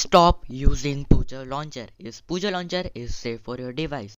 Stop using Puja Launcher. Yes, Puja Launcher is safe for your device.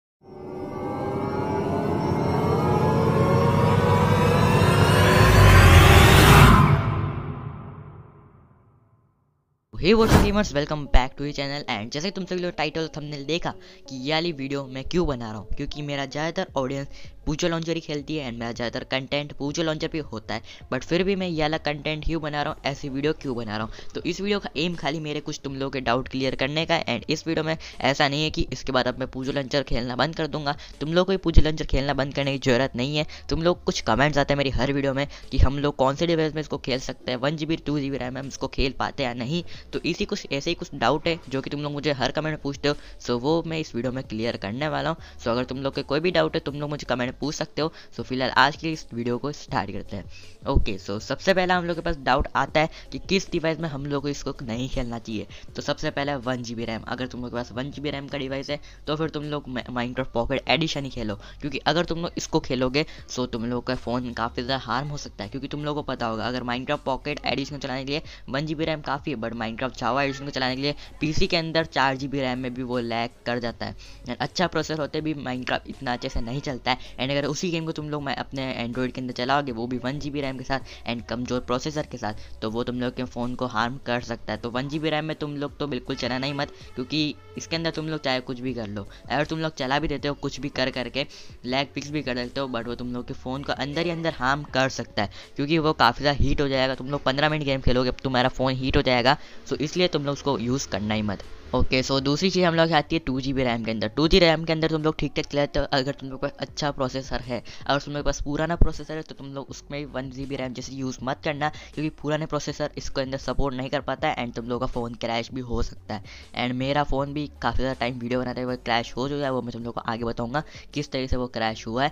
Hey वो streamers welcome back to channel and जैसे तुम सभी लोग title thumbnail देखा कि ये वाली वीडियो मैं क्यों बना रहा हूँ क्योंकि मेरा ज़्यादातर ऑडियंस पूजो लॉन्चर ही खेलती है एंड मेरा ज़्यादातर कंटेंट पूजो लॉन्चर पे होता है बट फिर भी मैं ये वाला कंटेंट क्यों बना रहा हूँ ऐसी वीडियो क्यों बना रहा हूँ तो इस वीडियो का एम खाली मेरे कुछ तुम लोगों के डाउट क्लियर करने का एंड इस वीडियो में ऐसा नहीं है कि इसके बाद अब मैं पूजो लॉन्चर खेलना बंद कर दूंगा तुम लोग को पूजो लॉन्चर खेलना बंद करने की जरूरत नहीं है तुम लोग कुछ कमेंट्स आते हैं मेरी हर वीडियो में कि हम लोग कौन से डिवाइस में इसको खेल सकते हैं one G B two G B RAM हम इसको खेल पाते या नहीं तो इसी कुछ ऐसे ही कुछ डाउट है जो कि तुम लोग मुझे हर कमेंट पूछते हो सो वो मैं इस वीडियो में क्लियर करने वाला हूँ सो अगर तुम लोग के कोई भी डाउट है तुम लोग मुझे कमेंट में पूछ सकते हो सो फिलहाल आज के इस वीडियो को स्टार्ट करते हैं ओके सो सबसे पहला हम लोग के पास डाउट आता है कि किस डिवाइस में हम लोग को इसको नहीं खेलना चाहिए तो सबसे पहले वन जी रैम अगर तुम लोग के पास वन जी रैम का डिवाइस है तो फिर तुम लोग माइनक्राफ्ट पॉकेट एडिशन ही खेलो क्योंकि अगर तुम लोग इसको खेलोगे सो तुम लोग का फ़ोन काफ़ी ज़्यादा हार्म हो सकता है क्योंकि तुम लोग को पता होगा अगर माइनक्राफ्ट पॉकेट एडिशन चलाने के लिए वन जी रैम काफ़ी है बट माइनक्राफ्ट छावा एडिशन को चलाने के लिए पीसी के अंदर चार जी रैम में भी वो लैक कर जाता है अच्छा प्रोसेसर होते भी माइनक्राफ्ट इतना अच्छे से नहीं चलता है एंड अगर उसी गेम को तुम लोग मैं अपने एंड्रॉयड के अंदर चलाओगे वो भी वन जी रैम के साथ एंड कमज़ोर प्रोसेसर के साथ तो वो तुम लोग के फ़ोन को हार्म कर सकता है तो वन जी रैम में तुम लोग तो बिल्कुल चलाना ही मत क्योंकि इसके अंदर तुम लोग चाहे कुछ भी कर लो अगर तुम लोग चला भी देते हो कुछ भी कर करके लैग फिक्स भी कर देते हो बट वो तुम लोग के फ़ोन को अंदर ही अंदर हार्म कर सकता है क्योंकि वो काफ़ी ज़्यादा हीट हो जाएगा तुम लोग पंद्रह मिनट गेम खेलोगे तुम्हारा फ़ोन हीट हो जाएगा सो तो इसलिए तुम लोग उसको यूज़ करना ही मत ओके okay, सो so दूसरी चीज़ हम लोग आती है टू जी बी रैम के अंदर टू जी रैम के अंदर तुम लोग ठीक ठाक चलाते हो अगर तुम लोग का अच्छा प्रोसेसर है अगर तुम लोग पास पुराना प्रोसेसर है तो तुम लोग उसमें वन जी बी रैम जैसे यूज़ मत करना क्योंकि पुराने प्रोसेसर इसके अंदर सपोर्ट नहीं कर पाता है एंड तुम लोग का फ़ोन क्रैश भी हो सकता है एंड मेरा फ़ोन भी काफ़ी ज़्यादा टाइम वीडियो बनाते हुए क्रैश हो जाए वो मैं तुम लोग को आगे बताऊँगा किस तरीके से वो क्रैश हुआ है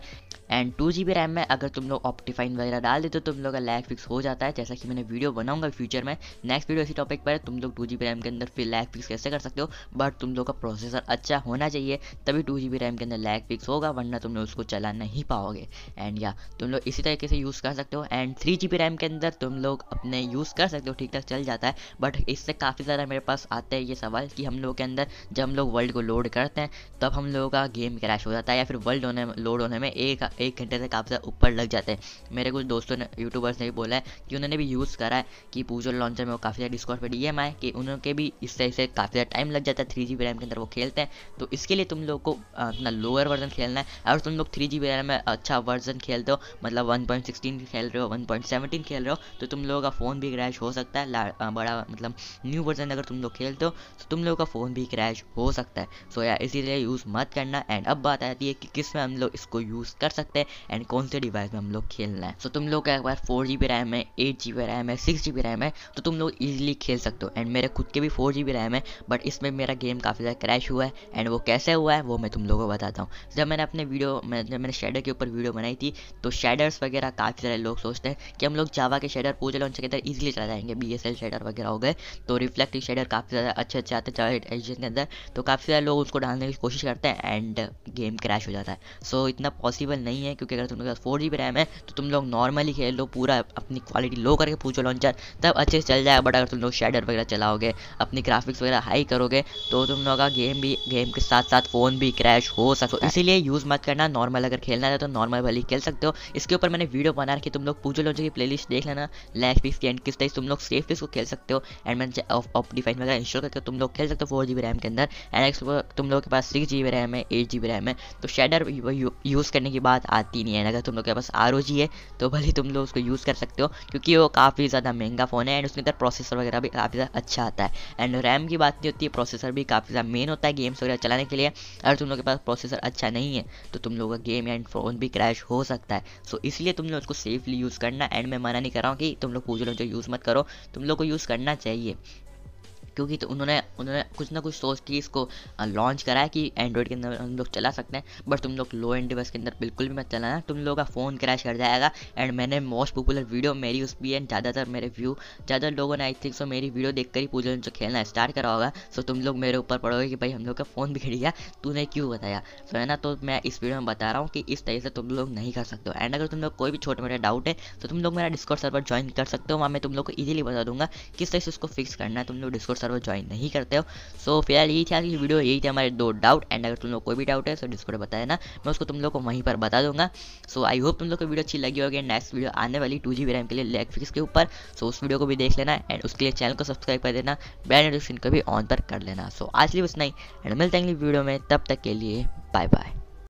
and two G B RAM में अगर तुम लोग ऑप्टिफाइन वगैरह डाल देते हो तो तुम लोग का लैग फिक्स हो जाता है जैसा कि मैंने वीडियो बनाऊँगा फ्यूचर में नेक्स्ट वीडियो इसी टॉपिक पर तुम लोग टू जी बी रैम के अंदर फिर लैग फिक्स कैसे कर सकते सकते हो बट तुम लोग का प्रोसेसर अच्छा होना चाहिए तभी टू जी रैम के अंदर लैग फिक्स होगा वरना तुम लोग उसको चला नहीं पाओगे एंड या तुम लोग इसी तरीके से यूज़ कर सकते हो एंड थ्री जी रैम के अंदर तुम लोग अपने यूज़ कर सकते हो ठीक ठाक चल जाता है बट इससे काफ़ी ज़्यादा मेरे पास आते हैं ये सवाल कि हम लोग के अंदर जब हम लोग वर्ल्ड को लोड करते हैं तब हम लोगों का गेम क्रैश हो जाता है या फिर वर्ल्ड होने लोड होने में एक एक घंटे से काफ़ी ज़्यादा ऊपर लग जाते हैं मेरे कुछ दोस्तों ने यूट्यूबर्स ने भी बोला है कि उन्होंने भी यूज़ करा है कि पूजो लॉन्चर में वो काफ़ी ज़्यादा डिस्काउंट पर डी एम आए कि उनके भी इससे इससे काफ़ी ज़्यादा टाइम लग जाता है थ्री जी रैम के अंदर वो खेलते हैं तो इसके लिए तुम लोग को अपना लोअर वर्जन खेलना है अगर तुम लोग थ्री जी रैम में अच्छा वर्जन खेलते हो मतलब वन पॉइंट सिक्सटीन खेल रहे हो वन पॉइंट सेवनटीन खेल रहे हो तो तुम लोगों का फ़ोन भी क्रैश हो सकता है बड़ा मतलब न्यू वर्जन अगर तुम लोग खेलते हो तो तुम लोगों का फ़ोन भी क्रैश हो सकता है सो या इसीलिए यूज़ मत करना एंड अब बात आती है कि किस में हम लोग इसको यूज़ कर सकते हैं एंड कौन से डिवाइस में हम लोग खेलना है सो तुम लोग का एक बार फोर जी बी रैम है एट जी बी रैम है सिक्स जी बी रैम है तो तुम लोग ईजिली खेल सकते हो एंड मेरे खुद के भी फोर जी बी रैम है बट इसमें मेरा गेम काफ़ी ज़्यादा क्रैश हुआ है एंड वो कैसे हुआ है वो मैं तुम लोगों को बताता हूँ जब मैंने अपने वीडियो मैं, जब मैंने शेडर के ऊपर वीडियो बनाई थी तो शेडर्स वगैरह काफ़ी सारे लोग सोचते हैं कि हम लोग जावा के शेडर पूरे लॉन्च के अंदर ईजिली चला जाएंगे बी एस एल शेडर वगैरह हो गए तो रिफ्लेक्टिव शेडर काफ़ी ज़्यादा अच्छे अच्छे आते हैं एजन के अंदर तो काफ़ी सारे लोग उसको डालने की कोशिश करते हैं एंड गेम क्रैश हो जाता है सो इतना पॉसिबल नहीं है क्योंकि अगर तुम लोग पास फोर जी बी रैम है तो तुम लोग नॉर्मली खेल लो पूरा अपनी क्वालिटी लो करके पूछो लॉन्चर तब अच्छे से चल जाएगा बट अगर तुम लोग शेडर वगैरह चलाओगे अपनी ग्राफिक्स वगैरह हाई करो करोगे तो तुम लोग का गेम भी गेम के साथ साथ फ़ोन भी क्रैश हो सकता है इसीलिए यूज़ मत करना नॉर्मल अगर खेलना है तो नॉर्मल भले खेल सकते हो इसके ऊपर मैंने वीडियो बना रखी तुम लोग लो लोजो प्ले लिस्ट देख लेना लैश पीस एंड किस तरह तुम लोग सेफ भी इसको खेल सकते हो एंड मैं ऑफ डिफाइन वगैरह इंश्योर करके तुम लोग खेल सकते हो फोर जी रैम के अंदर एंड एक्स तुम लोग के पास सिक्स जी रैम है एट जी रैम है तो शेडर यूज़ करने की बात आती नहीं है अगर तुम लोग के पास आर है तो भले तुम लोग उसको यूज़ कर सकते हो क्योंकि वो काफ़ी ज़्यादा महंगा फ़ोन है एंड उसके अंदर प्रोसेसर वगैरह भी काफ़ी ज़्यादा अच्छा आता है एंड रैम की बात नहीं होती है प्रोसेसर भी काफ़ी ज़्यादा मेन होता है गेम्स वगैरह चलाने के लिए अगर तुम लोग के पास प्रोसेसर अच्छा नहीं है तो तुम लोग का गेम एंड फ़ोन भी क्रैश हो सकता है सो इसलिए तुम लोग उसको सेफली यूज़ करना एंड मैं मना नहीं कर रहा हूँ कि तुम लोग पूछ लो जो यूज़ मत करो तुम लोग को यूज़ करना चाहिए क्योंकि तो उन्होंने उन्होंने कुछ ना कुछ सोच के इसको लॉन्च करा है कि एंड्रॉयड के अंदर हम लोग चला सकते हैं बट तुम लोग लो एंड डिवाइस के अंदर बिल्कुल भी मत चलाना तुम लोगों का फ़ोन क्रैश कर जाएगा एंड मैंने मोस्ट पॉपुलर वीडियो मेरी उस भी है ज़्यादातर मेरे व्यू ज़्यादा लोगों ने आई थिंक सो मेरी वीडियो देख कर ही पूजा जो खेलना स्टार्ट करा होगा सो तुम लोग मेरे ऊपर पड़ोगे कि भाई हम लोग का फ़ोन बिगड़ गया तूने क्यों बताया सो है ना तो मैं इस वीडियो में बता रहा हूँ कि इस तरीके से तुम लोग नहीं कर सकते हो एंड अगर तुम लोग कोई भी छोटे मोटे डाउट है तो तुम लोग मेरा डिस्कॉर्ड सर्वर ज्वाइन कर सकते हो वहाँ मैं तुम लोग को ईजिली बता दूंगा किस तरह से उसको फिक्स करना है तुम लोग डिस्कॉर्ड सर्वर ज्वाइन नहीं करते हो सो फिलहाल यही थी आज की वीडियो यही थी हमारे दो डाउट एंड अगर तुम लोग कोई भी डाउट है तो डिस्कोड बता देना मैं उसको तुम लोग को वहीं पर बता दूंगा सो आई होप तुम लोग को वीडियो अच्छी लगी होगी नेक्स्ट वीडियो आने वाली टू जी रैम के लिए लेग फिक्स के ऊपर सो उस वीडियो को भी देख लेना एंड उसके लिए चैनल को सब्सक्राइब कर देना बेल नोटिफिकेशन को भी ऑन पर कर लेना सो आज लिए बस नहीं एंड मिलते हैं वीडियो में तब तक के लिए बाय बाय